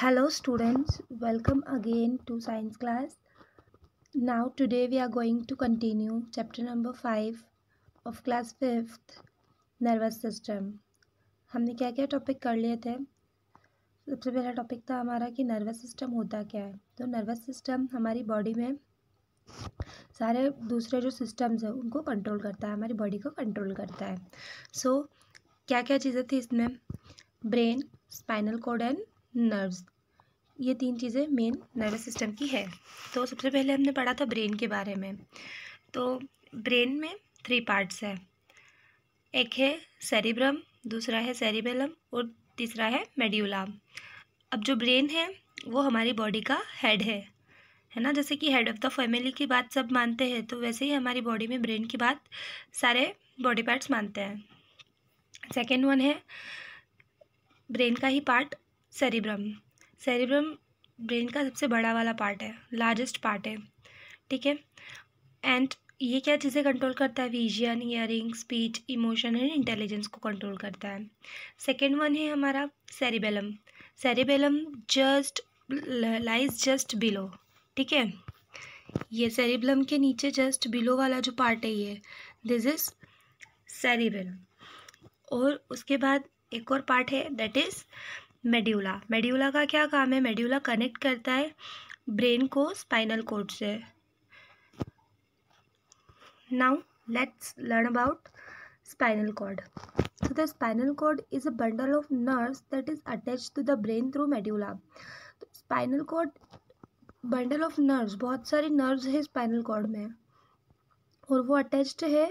hello students welcome again to science class now today we are going to continue chapter number five of class fifth nervous system हमने क्या क्या topic कर लिए थे सबसे पहला टॉपिक था हमारा कि नर्वस सिस्टम होता क्या है तो नर्वस सिस्टम हमारी बॉडी में सारे दूसरे जो सिस्टम्स हैं उनको कंट्रोल करता है हमारी बॉडी को कंट्रोल करता है सो so, क्या क्या चीज़ें थी इसमें brain spinal cord and nerves ये तीन चीज़ें मेन नर्वस सिस्टम की है तो सबसे पहले हमने पढ़ा था ब्रेन के बारे में तो ब्रेन में थ्री पार्ट्स है एक है सेरिब्रम दूसरा है सेरिबेलम और तीसरा है मेड्यूला अब जो ब्रेन है वो हमारी बॉडी का हेड है है ना जैसे कि हेड ऑफ़ द फैमिली की बात सब मानते हैं तो वैसे ही हमारी बॉडी में ब्रेन की बात सारे बॉडी पार्ट्स मानते हैं सेकेंड वन है ब्रेन का ही पार्ट सेरिब्रम सेरिब्रम ब्रेन का सबसे बड़ा वाला पार्ट है लार्जेस्ट पार्ट है ठीक है एंड ये क्या चीज़ें कंट्रोल करता है vision hearing speech emotion and intelligence को कंट्रोल करता है सेकेंड वन है हमारा cerebellum cerebellum just lies just below ठीक है ये सेरिबलम के नीचे जस्ट बिलो वाला जो पार्ट है ये दिस इज सेरिबेलम और उसके बाद एक और पार्ट है दैट इज़ मेड्यूला मेड्यूला का क्या काम है मेड्यूला कनेक्ट करता है ब्रेन को स्पाइनल कोड से now let's learn about spinal cord so the spinal cord is a bundle of nerves that is attach to the brain through medulla spinal cord bundle of nerves बहुत सारी nerves है spinal cord में और वो attached है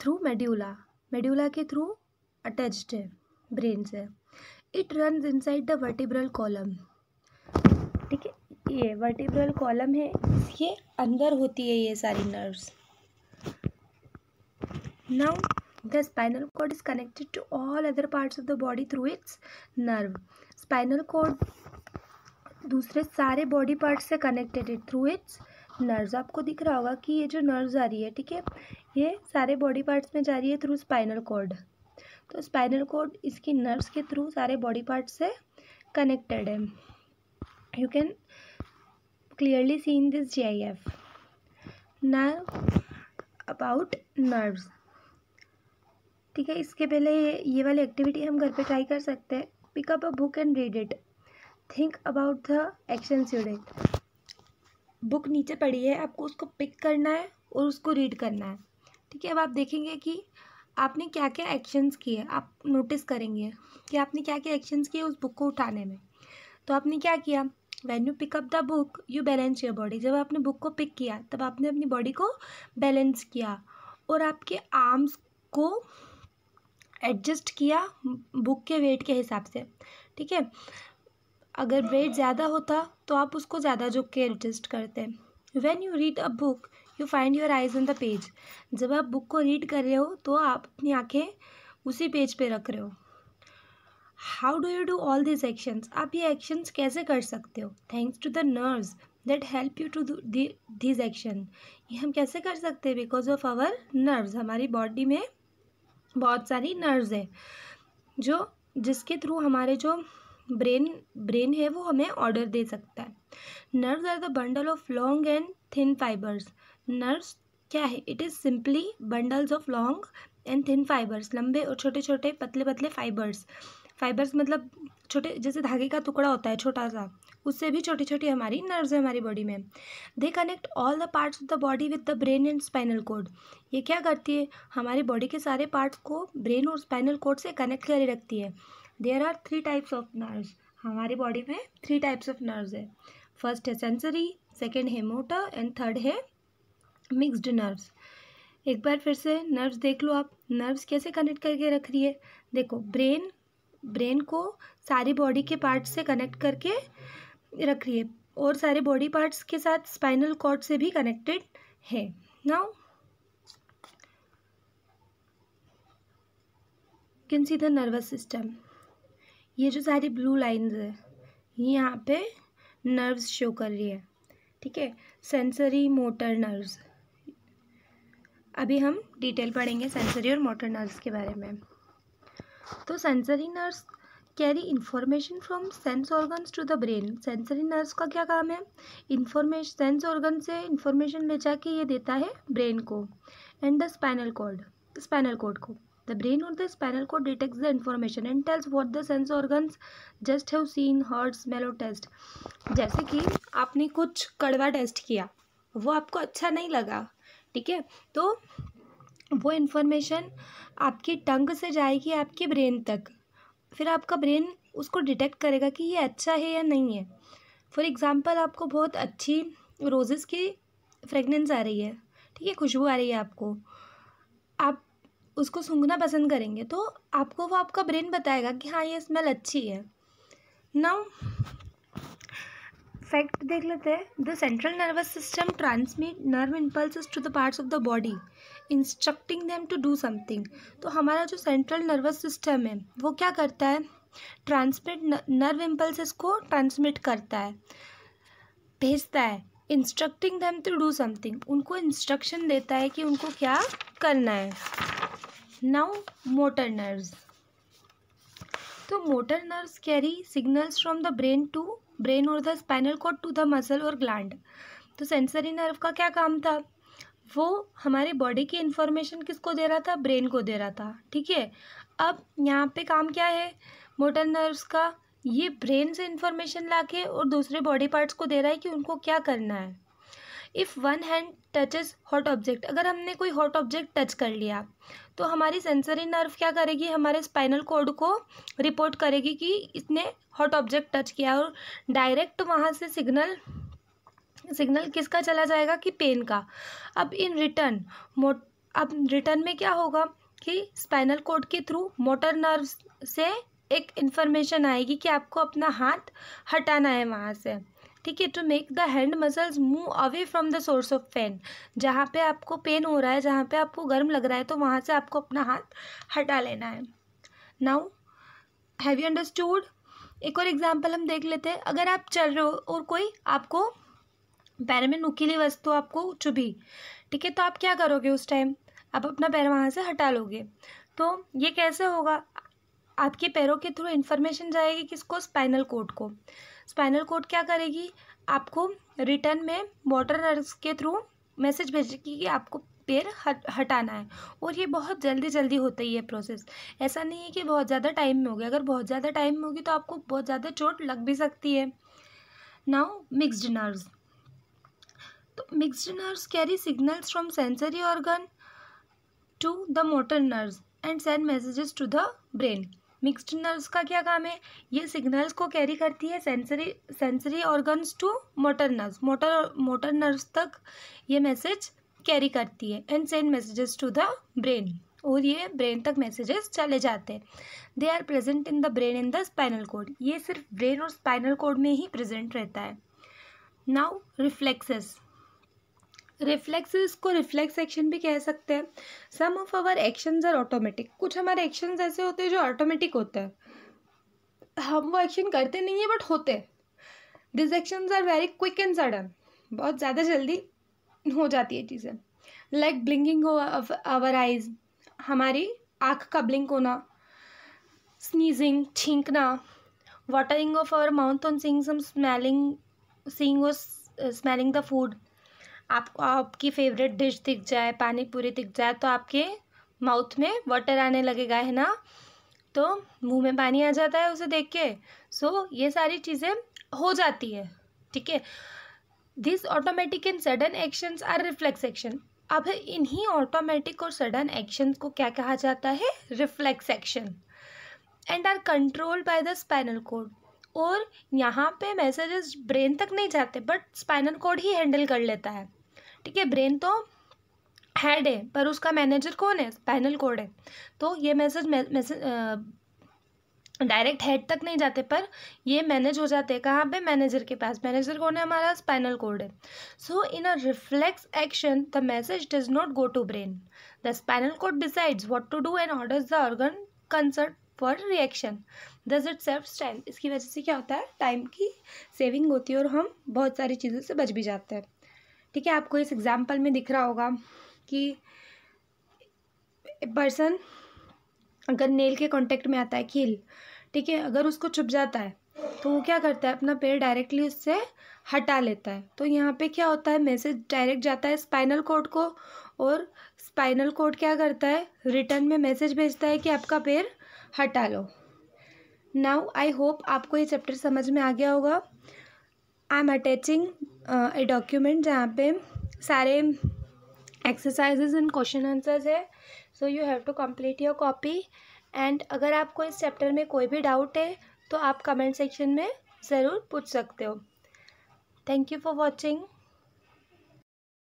through medulla medulla के through attached है brain से it run inside the vertebral column ठीक है ये वर्टिब्रल कॉलम है इसके अंदर होती है ये सारी nerves now the spinal cord is connected to all other parts of the body through its nerve spinal cord दूसरे सारे बॉडी पार्ट से कनेक्टेड है थ्रू इट्स नर्व्स आपको दिख रहा होगा कि ये जो नर्व्स आ रही है ठीक है ये सारे बॉडी पार्ट्स में जा रही है थ्रू स्पाइनल कॉर्ड तो स्पाइनल कोड इसकी नर्व्स के थ्रू सारे बॉडी पार्ट से कनेक्टेड है you can clearly see in this G I F about nerves ठीक है इसके पहले ये ये वाली एक्टिविटी हम घर पे ट्राई कर सकते हैं pick up a book and read it think about the action student book नीचे पड़ी है आपको उसको पिक करना है और उसको रीड करना है ठीक है अब आप देखेंगे कि आपने क्या क्या एक्शंस किए आप नोटिस करेंगे कि आपने क्या क्या एक्शंस किए उस बुक को उठाने में तो आपने क्या किया when you pick up the book you balance your body जब आपने बुक को पिक किया तब आपने अपनी बॉडी को बैलेंस किया और आपके आर्म्स को एडजस्ट किया बुक के वेट के हिसाब से ठीक है अगर वेट ज़्यादा होता तो आप उसको ज़्यादा झुक के एडजस्ट करते when you read a book you find your eyes on the page जब आप बुक को रीड कर रहे हो तो आप अपनी आँखें उसी पेज पे रख रहे हो how do you do all this actions आप ये एक्शंस कैसे कर सकते हो thanks to the nerves that help you to this action ये हम कैसे कर सकते हैं बिकॉज ऑफ आवर नर्व्स हमारी बॉडी में बहुत सारी नर्व्स हैं जो जिसके थ्रू हमारे जो ब्रेन ब्रेन है वो हमें ऑर्डर दे सकता है nerves are the bundle of long and thin fibres nerves क्या है it is simply bundles of long and thin fibres लंबे और छोटे छोटे पतले पतले फाइबर्स फाइबर्स मतलब छोटे जैसे धागे का टुकड़ा होता है छोटा सा उससे भी छोटी छोटी हमारी नर्व्स है हमारी बॉडी में they connect all the parts of the body with the brain and spinal cord ये क्या करती है हमारी बॉडी के सारे पार्ट्स को ब्रेन और स्पाइनल कोड से कनेक्ट करे रखती है there are three types of nerves हमारी बॉडी में थ्री टाइप्स ऑफ नर्व्स है फर्स्ट है सेंसरी सेकेंड है मोटर एंड थर्ड है मिक्सड नर्व्स एक बार फिर से नर्व्स देख लो आप नर्व्स कैसे कनेक्ट करके रख रही है देखो ब्रेन ब्रेन को सारी बॉडी के पार्ट से कनेक्ट करके रख रही है और सारे बॉडी पार्ट्स के साथ स्पाइनल कॉर्ड से भी कनेक्टेड है now can see the nervous system ये जो सारी ब्लू लाइंस है ये यहाँ पे नर्व्स शो कर रही है ठीक है सेंसरी मोटर नर्व्स अभी हम डिटेल पढ़ेंगे सेंसरी और मोटर नर्व्स के बारे में तो sensory nerves carry information from sense organs to the brain sensory nerves का क्या काम है इन्फॉर्मेश सेंस ऑर्गन से इन्फॉर्मेशन ले जाके ये देता है ब्रेन को and the spinal cord spinal cord को द ब्रेन और the spinal cord detect the information and tells what the sense organs just have seen heard smelled taste जैसे कि आपने कुछ कड़वा टेस्ट किया वो आपको अच्छा नहीं लगा ठीक है तो वो इन्फॉर्मेशन आपकी टंग से जाएगी आपके ब्रेन तक फिर आपका ब्रेन उसको डिटेक्ट करेगा कि ये अच्छा है या नहीं है फॉर एग्ज़ाम्पल आपको बहुत अच्छी रोजेज़ की फ्रेगनेंस आ रही है ठीक है खुशबू आ रही है आपको आप उसको सूंघना पसंद करेंगे तो आपको वो आपका ब्रेन बताएगा कि हाँ ये स्मेल अच्छी है नाउ फैक्ट देख लेते हैं the central nervous system transmit nerve impulse to the parts of the body instructing them to do something तो हमारा जो सेंट्रल नर्वस सिस्टम है वो क्या करता है ट्रांसमिट नर्व इम्पल्स को ट्रांसमिट करता है भेजता है instructing them to do something उनको इंस्ट्रक्शन देता है कि उनको क्या करना है नाउ मोटर नर्व तो motor nerves carry signals from the brain to brain और the spinal cord to the muscle और ग्लैंड तो सेंसरी नर्व का क्या काम था वो हमारे बॉडी की इन्फॉर्मेशन किसको दे रहा था ब्रेन को दे रहा था ठीक है अब यहाँ पे काम क्या है मोटर नर्व्स का ये ब्रेन से इन्फॉर्मेशन लाके और दूसरे बॉडी पार्ट्स को दे रहा है कि उनको क्या करना है if one hand touches hot object अगर हमने कोई हॉट ऑब्जेक्ट टच कर लिया तो हमारी सेंसरी नर्व क्या करेगी हमारे स्पाइनल कोड को रिपोर्ट करेगी कि इसने हॉट ऑब्जेक्ट टच किया और डायरेक्ट वहाँ से सिग्नल सिग्नल किसका चला जाएगा कि पेन का अब इन रिटर्न मोट अब रिटर्न में क्या होगा कि स्पाइनल कोड के थ्रू मोटर नर्व से एक इन्फॉर्मेशन आएगी कि आपको अपना हाथ हटाना है वहाँ से ठीक है to make the hand muscles move away from the source of pain जहाँ पे आपको पेन हो रहा है जहाँ पे आपको गर्म लग रहा है तो वहाँ से आपको अपना हाथ हटा लेना है नाउ हैव यू अंडरस्टूड एक और एग्जाम्पल हम देख लेते हैं अगर आप चल रहे हो और कोई आपको पैर में नुकीली वस्तु आपको चुभी ठीक है तो आप क्या करोगे उस टाइम आप अपना पैर वहाँ से हटा लोगे तो ये कैसे होगा आपके पैरों के थ्रू इन्फॉर्मेशन जाएगी किसको स्पाइनल कोड को स्पाइनल कोड क्या करेगी आपको रिटर्न में मोटर नर्व के थ्रू मैसेज भेजेगी कि आपको पेड़ हट हटाना है और ये बहुत जल्दी जल्दी होता ही है प्रोसेस ऐसा नहीं है कि बहुत ज़्यादा टाइम में होगी अगर बहुत ज़्यादा टाइम में होगी तो आपको बहुत ज़्यादा चोट लग भी सकती है नाउ मिक्सड नर्व्स तो mixed nerves carry signals from sensory organ to the motor nerve and send messages to the brain mixed nerves का क्या काम है ये सिग्नल्स को कैरी करती है sensory sensory organs to motor nerves motor motor nerves तक ये मैसेज कैरी करती है and send messages to the brain और ये ब्रेन तक मैसेजेस चले जाते हैं they are present in the brain in the spinal cord ये सिर्फ ब्रेन और स्पाइनल कोड में ही प्रेजेंट रहता है नाउ रिफ्लेक्सेस रिफ्लेक्सेस को रिफ्लेक्स एक्शन भी कह सकते हैं some of our actions are automatic कुछ हमारे एक्शंस ऐसे होते हैं जो ऑटोमेटिक होते हैं हम वो एक्शन करते नहीं है बट होते this actions are very quick and sudden बहुत ज़्यादा जल्दी हो जाती है चीज़ें लाइक ब्लिंकिंग आवर आइज हमारी आँख का ब्लिंक होना स्नीजिंग छींकना watering of our mouth on seeing some smelling seeing or smelling the आप आपकी फेवरेट डिश दिख जाए पानी पूरी दिख जाए तो आपके माउथ में वाटर आने लगेगा है ना तो मुंह में पानी आ जाता है उसे देख के सो so, ये सारी चीज़ें हो जाती है ठीक है this automatic and sudden actions are reflex action अब इन्हीं ऑटोमेटिक और सडन एक्शन को क्या कहा जाता है reflex action and are control by the spinal cord और यहाँ पे मैसेजेस ब्रेन तक नहीं जाते बट स्पाइनल कोड ही हैंडल कर लेता है ठीक है ब्रेन तो हेड है पर उसका मैनेजर कौन है पैनल कोड है तो ये मैसेज मैसेज डायरेक्ट हेड तक नहीं जाते पर ये मैनेज हो जाते हैं कहाँ पे मैनेजर के पास मैनेजर कौन है हमारा स्पाइनल कोड है so in a reflex action the message does not go to brain the spinal cord decides what to do and orders the organ concerned for reaction thus itself time इसकी वजह से क्या होता है time की saving होती है और हम बहुत सारी चीज़ों से बच भी जाते हैं ठीक है आपको इस एग्ज़ाम्पल में दिख रहा होगा कि पर्सन अगर नेल के कांटेक्ट में आता है खील ठीक है अगर उसको छुप जाता है तो वो क्या करता है अपना पेड़ डायरेक्टली उससे हटा लेता है तो यहाँ पे क्या होता है मैसेज डायरेक्ट जाता है स्पाइनल कोड को और स्पाइनल कोड क्या करता है रिटर्न में मैसेज भेजता है कि आपका पेड़ हटा लो नाउ आई होप आपको ये चैप्टर समझ में आ गया होगा I am attaching a document जहाँ पे सारे एक्सरसाइजेज एंड क्वेश्चन आंसर्स है so you have to complete your copy and अगर आपको इस चैप्टर में कोई भी डाउट है तो आप कमेंट सेक्शन में ज़रूर पूछ सकते हो थैंक यू फॉर वॉचिंग